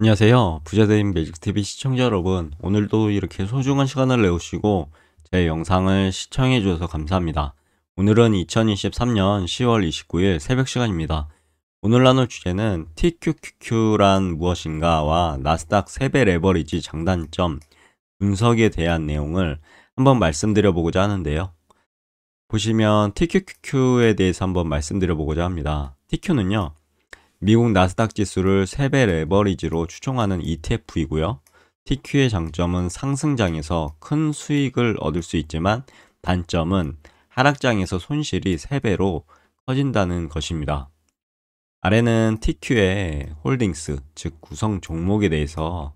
안녕하세요. 부자대인 매직TV 시청자 여러분 오늘도 이렇게 소중한 시간을 내오시고 제 영상을 시청해주셔서 감사합니다. 오늘은 2023년 10월 29일 새벽 시간입니다. 오늘 나눌 주제는 TQQQ란 무엇인가와 나스닥 3배 레버리지 장단점 분석에 대한 내용을 한번 말씀드려보고자 하는데요. 보시면 TQQQ에 대해서 한번 말씀드려보고자 합니다. TQ는요. 미국 나스닥 지수를 3배 레버리지로 추종하는 ETF이고요. TQ의 장점은 상승장에서 큰 수익을 얻을 수 있지만 단점은 하락장에서 손실이 3배로 커진다는 것입니다. 아래는 TQ의 홀딩스, 즉 구성 종목에 대해서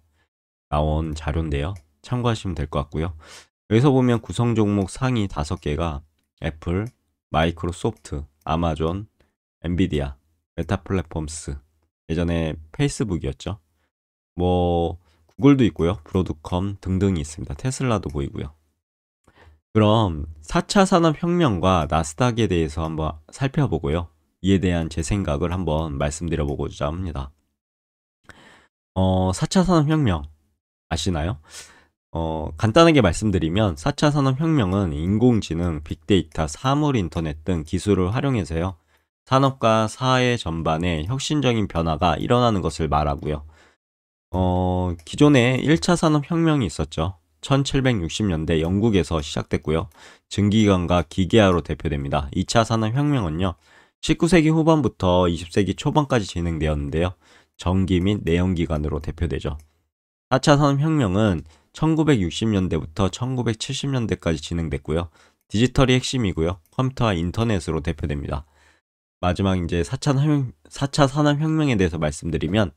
나온 자료인데요. 참고하시면 될 것 같고요. 여기서 보면 구성 종목 상위 5개가 애플, 마이크로소프트, 아마존, 엔비디아, 메타 플랫폼스 예전에 페이스북이었죠. 뭐 구글도 있고요. 브로드컴 등등이 있습니다. 테슬라도 보이고요. 그럼 4차 산업혁명과 나스닥에 대해서 한번 살펴보고요. 이에 대한 제 생각을 한번 말씀드려보고자 합니다. 어, 4차 산업혁명 아시나요? 어, 간단하게 말씀드리면 4차 산업혁명은 인공지능, 빅데이터, 사물인터넷 등 기술을 활용해서요. 산업과 사회 전반에 혁신적인 변화가 일어나는 것을 말하고요. 어, 기존에 1차 산업혁명이 있었죠. 1760년대 영국에서 시작됐고요. 증기기관과 기계화로 대표됩니다. 2차 산업혁명은요. 19세기 후반부터 20세기 초반까지 진행되었는데요. 전기 및 내연기관으로 대표되죠. 4차 산업혁명은 1960년대부터 1970년대까지 진행됐고요. 디지털이 핵심이고요. 컴퓨터와 인터넷으로 대표됩니다. 마지막 이제 4차, 혁명, 4차 산업혁명에 대해서 말씀드리면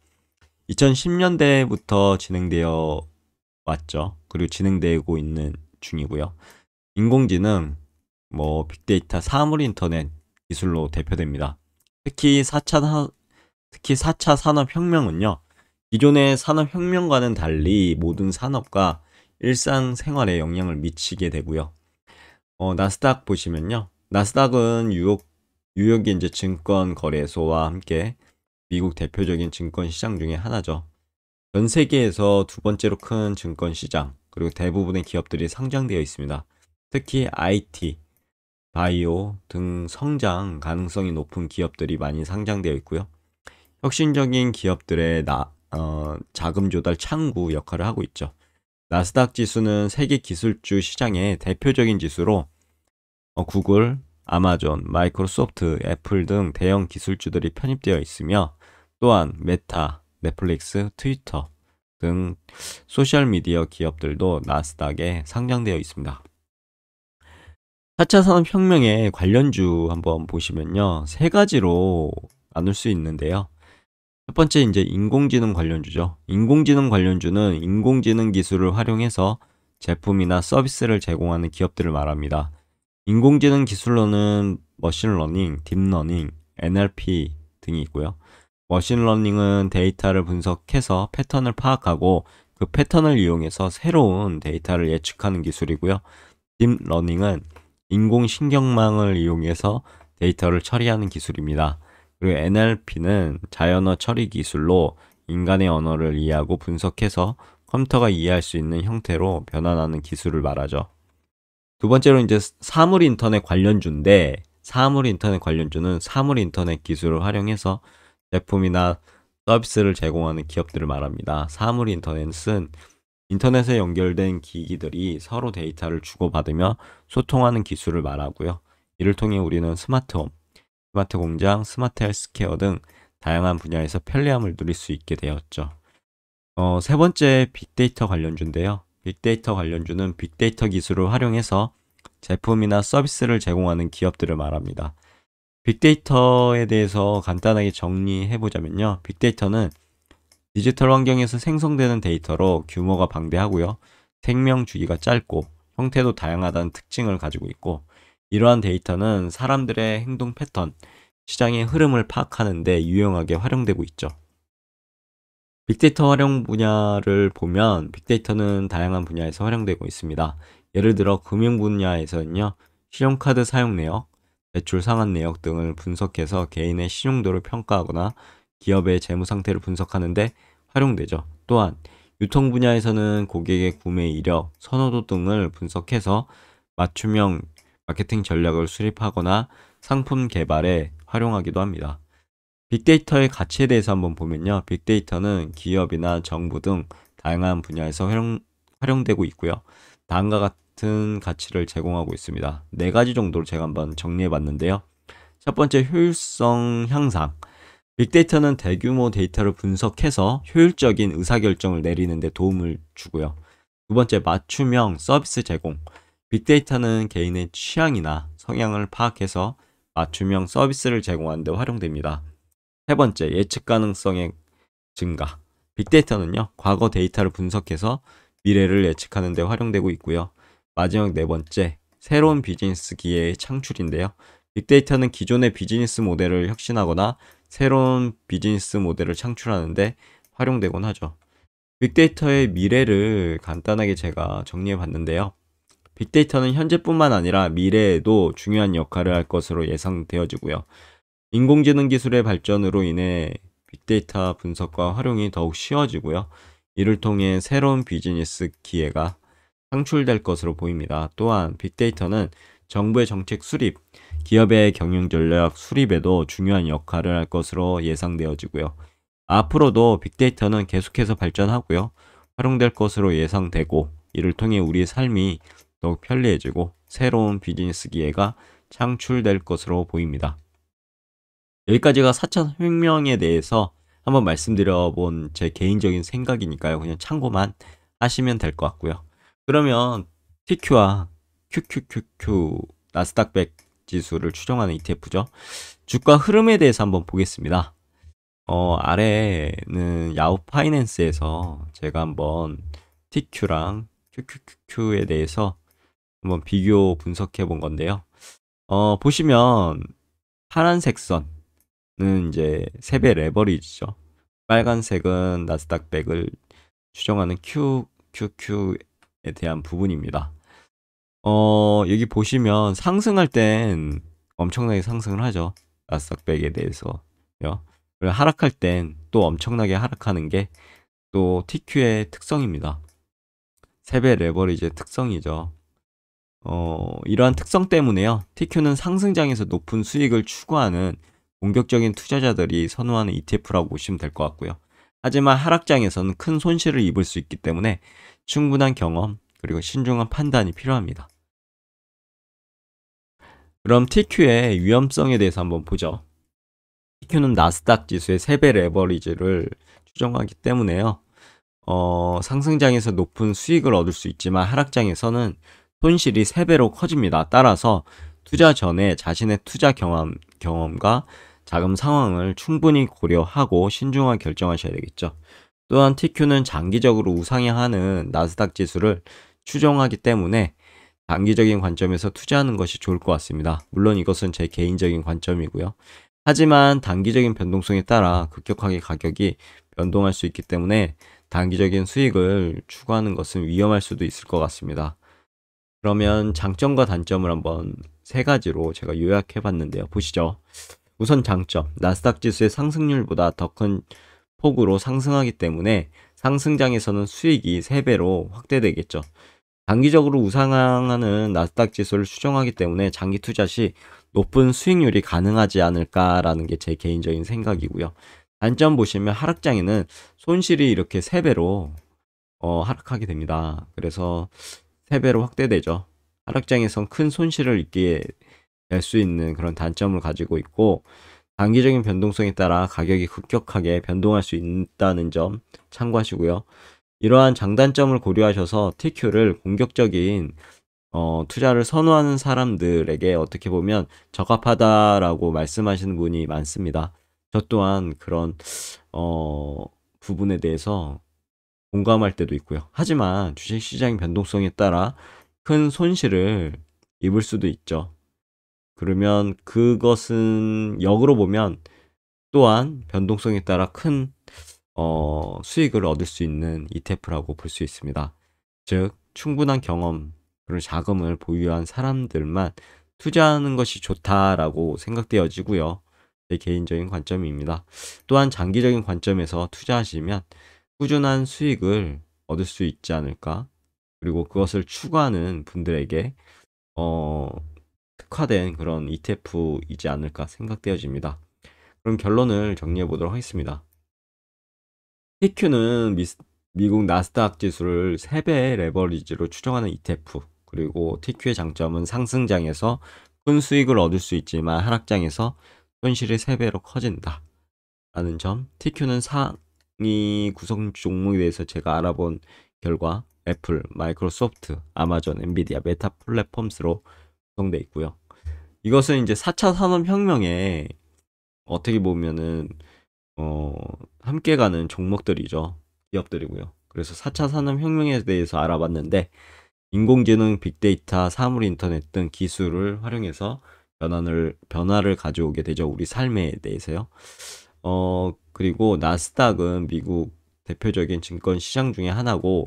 2010년대부터 진행되어 왔죠. 그리고 진행되고 있는 중이고요. 인공지능, 뭐 빅데이터, 사물 인터넷 기술로 대표됩니다. 특히 4차 특히 4차 산업혁명은요. 기존의 산업혁명과는 달리 모든 산업과 일상생활에 영향을 미치게 되고요. 어, 나스닥 보시면요. 나스닥은 뉴욕 뉴욕이 이제 증권 거래소와 함께 미국 대표적인 증권 시장 중에 하나죠. 전 세계에서 두 번째로 큰 증권 시장, 그리고 대부분의 기업들이 상장되어 있습니다. 특히 IT, 바이오 등 성장 가능성이 높은 기업들이 많이 상장되어 있고요. 혁신적인 기업들의 나, 어, 자금 조달 창구 역할을 하고 있죠. 나스닥 지수는 세계 기술주 시장의 대표적인 지수로 어, 구글, 아마존, 마이크로소프트, 애플 등 대형 기술주들이 편입되어 있으며 또한 메타, 넷플릭스, 트위터 등 소셜미디어 기업들도 나스닥에 상장되어 있습니다. 4차 산업혁명의 관련주 한번 보시면요. 세 가지로 나눌 수 있는데요. 첫 번째 이제 인공지능 관련주죠. 인공지능 관련주는 인공지능 기술을 활용해서 제품이나 서비스를 제공하는 기업들을 말합니다. 인공지능 기술로는 머신러닝, 딥러닝, NLP 등이 있고요. 머신러닝은 데이터를 분석해서 패턴을 파악하고 그 패턴을 이용해서 새로운 데이터를 예측하는 기술이고요. 딥러닝은 인공신경망을 이용해서 데이터를 처리하는 기술입니다. 그리고 NLP는 자연어 처리 기술로 인간의 언어를 이해하고 분석해서 컴퓨터가 이해할 수 있는 형태로 변환하는 기술을 말하죠. 두 번째로 이제 사물 인터넷 관련주인데 사물 인터넷 관련주는 사물 인터넷 기술을 활용해서 제품이나 서비스를 제공하는 기업들을 말합니다. 사물 인터넷은 인터넷에 연결된 기기들이 서로 데이터를 주고받으며 소통하는 기술을 말하고요. 이를 통해 우리는 스마트홈, 스마트 공장, 스마트 헬스케어 등 다양한 분야에서 편리함을 누릴 수 있게 되었죠. 어, 세 번째 빅데이터 관련주인데요. 빅데이터 관련주는 빅데이터 기술을 활용해서 제품이나 서비스를 제공하는 기업들을 말합니다. 빅데이터에 대해서 간단하게 정리해 보자면요. 빅데이터는 디지털 환경에서 생성되는 데이터로 규모가 방대하고요. 생명 주기가 짧고 형태도 다양하다는 특징을 가지고 있고 이러한 데이터는 사람들의 행동 패턴, 시장의 흐름을 파악하는 데 유용하게 활용되고 있죠. 빅데이터 활용 분야를 보면 빅데이터는 다양한 분야에서 활용되고 있습니다. 예를 들어 금융 분야에서는요. 신용카드 사용 내역, 대출 상환 내역 등을 분석해서 개인의 신용도를 평가하거나 기업의 재무 상태를 분석하는데 활용되죠. 또한 유통 분야에서는 고객의 구매 이력, 선호도 등을 분석해서 맞춤형 마케팅 전략을 수립하거나 상품 개발에 활용하기도 합니다. 빅데이터의 가치에 대해서 한번 보면요. 빅데이터는 기업이나 정부 등 다양한 분야에서 활용, 활용되고 있고요. 다음과 같은 가치를 제공하고 있습니다. 네 가지 정도로 제가 한번 정리해 봤는데요. 첫 번째 효율성 향상. 빅데이터는 대규모 데이터를 분석해서 효율적인 의사결정을 내리는데 도움을 주고요. 두 번째 맞춤형 서비스 제공. 빅데이터는 개인의 취향이나 성향을 파악해서 맞춤형 서비스를 제공하는데 활용됩니다. 세 번째, 예측 가능성의 증가. 빅데이터는요, 과거 데이터를 분석해서 미래를 예측하는 데 활용되고 있고요. 마지막 네 번째, 새로운 비즈니스 기회의 창출인데요. 빅데이터는 기존의 비즈니스 모델을 혁신하거나 새로운 비즈니스 모델을 창출하는데 활용되곤 하죠. 빅데이터의 미래를 간단하게 제가 정리해 봤는데요. 빅데이터는 현재뿐만 아니라 미래에도 중요한 역할을 할 것으로 예상되어지고요. 인공지능 기술의 발전으로 인해 빅데이터 분석과 활용이 더욱 쉬워지고요. 이를 통해 새로운 비즈니스 기회가 창출될 것으로 보입니다. 또한 빅데이터는 정부의 정책 수립, 기업의 경영 전략 수립에도 중요한 역할을 할 것으로 예상되어지고요. 앞으로도 빅데이터는 계속해서 발전하고요. 활용될 것으로 예상되고 이를 통해 우리의 삶이 더욱 편리해지고 새로운 비즈니스 기회가 창출될 것으로 보입니다. 여기까지가 4차 혁명에 대해서 한번 말씀드려본 제 개인적인 생각이니까요. 그냥 참고만 하시면 될 것 같고요. 그러면 TQ와 QQQQ 나스닥백 지수를 추정하는 ETF죠. 주가 흐름에 대해서 한번 보겠습니다. 어, 아래는 야후 파이낸스에서 제가 한번 TQ랑 QQQQ에 대해서 한번 비교 분석해 본 건데요. 어, 보시면 파란색 선, 는 이제 3배 레버리지죠. 빨간색은 나스닥백을 추정하는 QQQ에 대한 부분입니다. 어, 여기 보시면 상승할 땐 엄청나게 상승을 하죠. 나스닥백에 대해서 하락할 땐 또 엄청나게 하락하는 게 또 TQ의 특성입니다. 3배 레버리지의 특성이죠. 어, 이러한 특성 때문에요. TQ는 상승장에서 높은 수익을 추구하는 공격적인 투자자들이 선호하는 ETF라고 보시면 될 것 같고요. 하지만 하락장에서는 큰 손실을 입을 수 있기 때문에 충분한 경험 그리고 신중한 판단이 필요합니다. 그럼 TQ의 위험성에 대해서 한번 보죠. TQ는 나스닥 지수의 3배 레버리지를 추정하기 때문에요. 어, 상승장에서 높은 수익을 얻을 수 있지만 하락장에서는 손실이 3배로 커집니다. 따라서 투자 전에 자신의 투자 경험, 경험과 자금 상황을 충분히 고려하고 신중하게 결정하셔야 되겠죠. 또한 TQ는 장기적으로 우상향하는 나스닥 지수를 추종하기 때문에 단기적인 관점에서 투자하는 것이 좋을 것 같습니다. 물론 이것은 제 개인적인 관점이고요. 하지만 단기적인 변동성에 따라 급격하게 가격이 변동할 수 있기 때문에 단기적인 수익을 추구하는 것은 위험할 수도 있을 것 같습니다. 그러면 장점과 단점을 한번 세 가지로 제가 요약해 봤는데요. 보시죠. 우선 장점, 나스닥 지수의 상승률보다 더 큰 폭으로 상승하기 때문에 상승장에서는 수익이 3배로 확대되겠죠. 장기적으로 우상향하는 나스닥 지수를 수정하기 때문에 장기 투자 시 높은 수익률이 가능하지 않을까라는 게 제 개인적인 생각이고요. 단점 보시면 하락장에는 손실이 이렇게 3배로 어, 하락하게 됩니다. 그래서 3배로 확대되죠. 하락장에선 큰 손실을 입게 낼수 있는 그런 단점을 가지고 있고 단기적인 변동성에 따라 가격이 급격하게 변동할 수 있다는 점 참고하시고요. 이러한 장단점을 고려하셔서 TQ를 공격적인 어, 투자를 선호하는 사람들에게 어떻게 보면 적합하다라고 말씀하시는 분이 많습니다. 저 또한 그런 어, 부분에 대해서 공감할 때도 있고요. 하지만 주식시장 변동성에 따라 큰 손실을 입을 수도 있죠. 그러면 그것은 역으로 보면 또한 변동성에 따라 큰 어, 수익을 얻을 수 있는 ETF라고 볼 수 있습니다. 즉 충분한 경험 그런 자금을 보유한 사람들만 투자하는 것이 좋다라고 생각되어지고요. 제 개인적인 관점입니다. 또한 장기적인 관점에서 투자하시면 꾸준한 수익을 얻을 수 있지 않을까. 그리고 그것을 추구하는 분들에게 어, 특화된 그런 ETF이지 않을까 생각되어집니다. 그럼 결론을 정리해 보도록 하겠습니다. TQ는 미, 미국 나스닥 지수를 3배의 레버리지로 추정하는 ETF, 그리고 TQ의 장점은 상승장에서 큰 수익을 얻을 수 있지만 하락장에서 손실이 3배로 커진다. 라는 점, TQ는 상위 구성 종목에 대해서 제가 알아본 결과 애플, 마이크로소프트, 아마존, 엔비디아, 메타 플랫폼스로 구성돼 있고요. 이것은 이제 4차 산업혁명에 어떻게 보면은 어, 함께 가는 종목들이죠. 기업들이고요. 그래서 4차 산업혁명에 대해서 알아봤는데 인공지능, 빅데이터, 사물 인터넷 등 기술을 활용해서 변화를 변화를 가져오게 되죠. 우리 삶에 대해서요. 어, 그리고 나스닥은 미국 대표적인 증권 시장 중의 하나고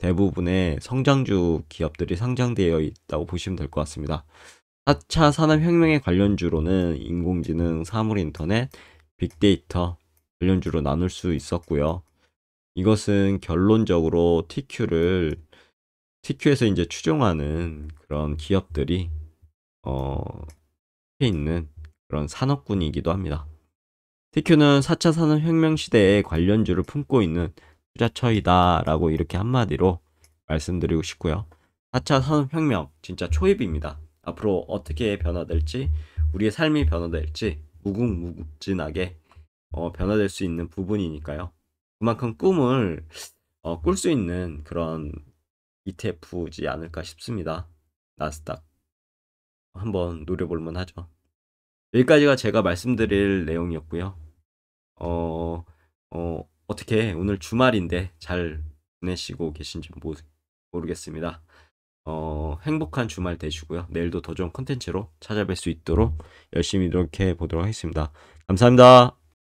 대부분의 성장주 기업들이 상장되어 있다고 보시면 될 것 같습니다. 4차 산업혁명의 관련주로는 인공지능, 사물인터넷, 빅데이터 관련주로 나눌 수 있었고요. 이것은 결론적으로 TQ를 TQ에서 이제 추종하는 그런 기업들이 어, 있는 그런 산업군이기도 합니다. TQ는 4차 산업혁명 시대에 관련주를 품고 있는 투자처이다라고 이렇게 한마디로 말씀드리고 싶고요. 4차 산업혁명 진짜 초입입니다. 앞으로 어떻게 변화될지 우리의 삶이 변화될지 무궁무진하게 어, 변화될 수 있는 부분이니까요. 그만큼 꿈을 어, 꿀수 있는 그런 ETF지 않을까 싶습니다. 나스닥 한번 노려볼만 하죠. 여기까지가 제가 말씀드릴 내용이었고요. 어, 어, 어떻게 오늘 주말인데 잘보내시고 계신지 모, 모르겠습니다. 어, 행복한 주말 되시고요. 내일도 더 좋은 컨텐츠로 찾아뵐 수 있도록 열심히 노력해 보도록 하겠습니다. 감사합니다.